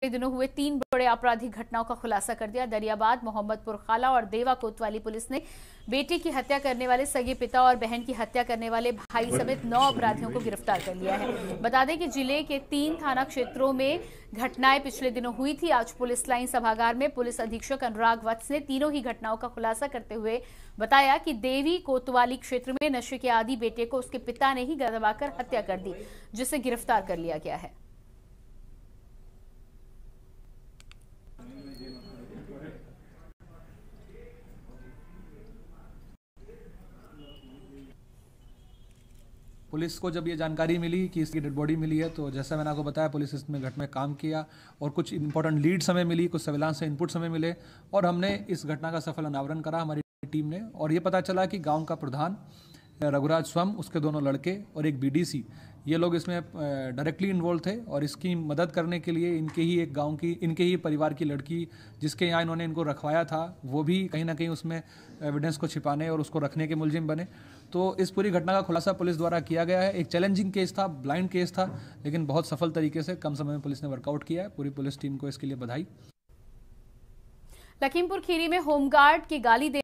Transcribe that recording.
पिछले दिनों हुए तीन बड़े आपराधिक घटनाओं का खुलासा कर दिया दरियाबाद मोहम्मदपुर खाला और देवा कोतवाली पुलिस ने बेटी की हत्या करने वाले सगे पिता और बहन की हत्या करने वाले भाई समेत नौ अपराधियों को गिरफ्तार कर लिया है बता दें कि जिले के तीन थाना क्षेत्रों में घटनाएं पिछले दिनों हुई थी आज पुलिस लाइन सभागार में पुलिस अधीक्षक अनुराग वत्स ने तीनों ही घटनाओं का खुलासा करते हुए बताया कि देवी कोतवाली क्षेत्र में नशे के आदि बेटे को उसके पिता ने ही गदबाकर हत्या कर दी जिसे गिरफ्तार कर लिया गया है पुलिस को जब ये जानकारी मिली कि इसकी डेड बॉडी मिली है तो जैसा मैंने आपको बताया पुलिस इसमें घटना में काम किया और कुछ इंपॉर्टेंट लीड्स हमें मिली कुछ सर्विलांस से इनपुट हमें मिले और हमने इस घटना का सफल अनावरण करा हमारी टीम ने और ये पता चला कि गाँव का प्रधान रघुराज स्वम उसके दोनों लड़के और एक बीडीसी ये लोग इसमें डायरेक्टली इन्वॉल्व थे और इसकी मदद करने के लिए इनके ही एक गांव की इनके ही परिवार की लड़की जिसके यहाँ इन्होंने इनको रखवाया था वो भी कहीं ना कहीं उसमें एविडेंस को छिपाने और उसको रखने के मुलजिम बने तो इस पूरी घटना का खुलासा पुलिस द्वारा किया गया है एक चैलेंजिंग केस था ब्लाइंड केस था लेकिन बहुत सफल तरीके से कम समय में पुलिस ने वर्कआउट किया है पूरी पुलिस टीम को इसके लिए बधाई लखीमपुर खीरी में होमगार्ड की गाली दे